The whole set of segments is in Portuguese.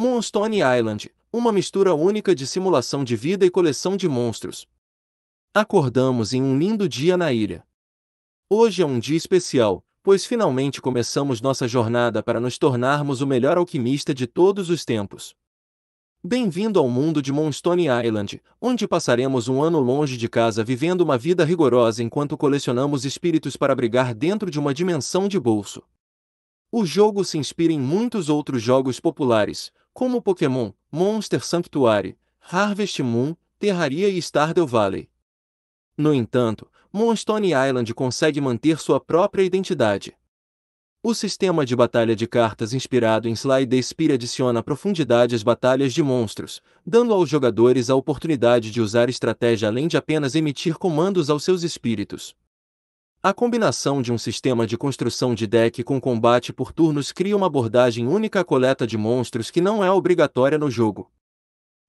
Moonstone Island, uma mistura única de simulação de vida e coleção de monstros. Acordamos em um lindo dia na ilha. Hoje é um dia especial, pois finalmente começamos nossa jornada para nos tornarmos o melhor alquimista de todos os tempos. Bem-vindo ao mundo de Moonstone Island, onde passaremos um ano longe de casa vivendo uma vida rigorosa enquanto colecionamos espíritos para brigar dentro de uma dimensão de bolso. O jogo se inspira em muitos outros jogos populares, como Pokémon, Monster Sanctuary, Harvest Moon, Terraria e Stardew Valley. No entanto, Moonstone Island consegue manter sua própria identidade. O sistema de batalha de cartas inspirado em Sly the adiciona profundidade às batalhas de monstros, dando aos jogadores a oportunidade de usar estratégia além de apenas emitir comandos aos seus espíritos. A combinação de um sistema de construção de deck com combate por turnos cria uma abordagem única à coleta de monstros que não é obrigatória no jogo.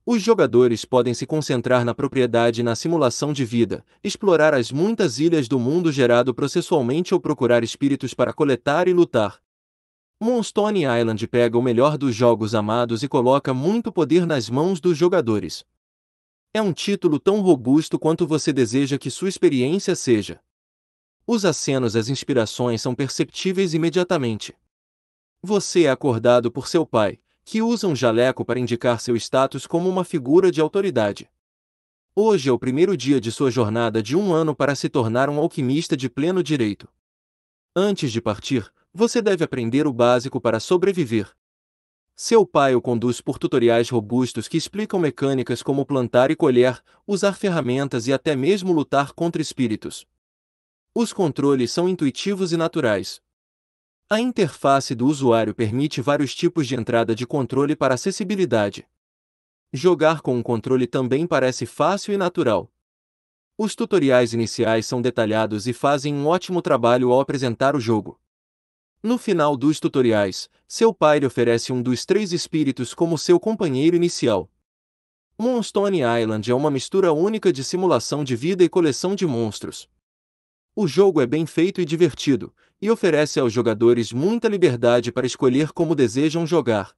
Os jogadores podem se concentrar na propriedade e na simulação de vida, explorar as muitas ilhas do mundo gerado processualmente ou procurar espíritos para coletar e lutar. Moonstone Island pega o melhor dos jogos amados e coloca muito poder nas mãos dos jogadores. É um título tão robusto quanto você deseja que sua experiência seja. Os acenos às as inspirações são perceptíveis imediatamente. Você é acordado por seu pai, que usa um jaleco para indicar seu status como uma figura de autoridade. Hoje é o primeiro dia de sua jornada de um ano para se tornar um alquimista de pleno direito. Antes de partir, você deve aprender o básico para sobreviver. Seu pai o conduz por tutoriais robustos que explicam mecânicas como plantar e colher, usar ferramentas e até mesmo lutar contra espíritos. Os controles são intuitivos e naturais. A interface do usuário permite vários tipos de entrada de controle para acessibilidade. Jogar com um controle também parece fácil e natural. Os tutoriais iniciais são detalhados e fazem um ótimo trabalho ao apresentar o jogo. No final dos tutoriais, seu pai lhe oferece um dos três espíritos como seu companheiro inicial. Moonstone Island é uma mistura única de simulação de vida e coleção de monstros. O jogo é bem feito e divertido, e oferece aos jogadores muita liberdade para escolher como desejam jogar,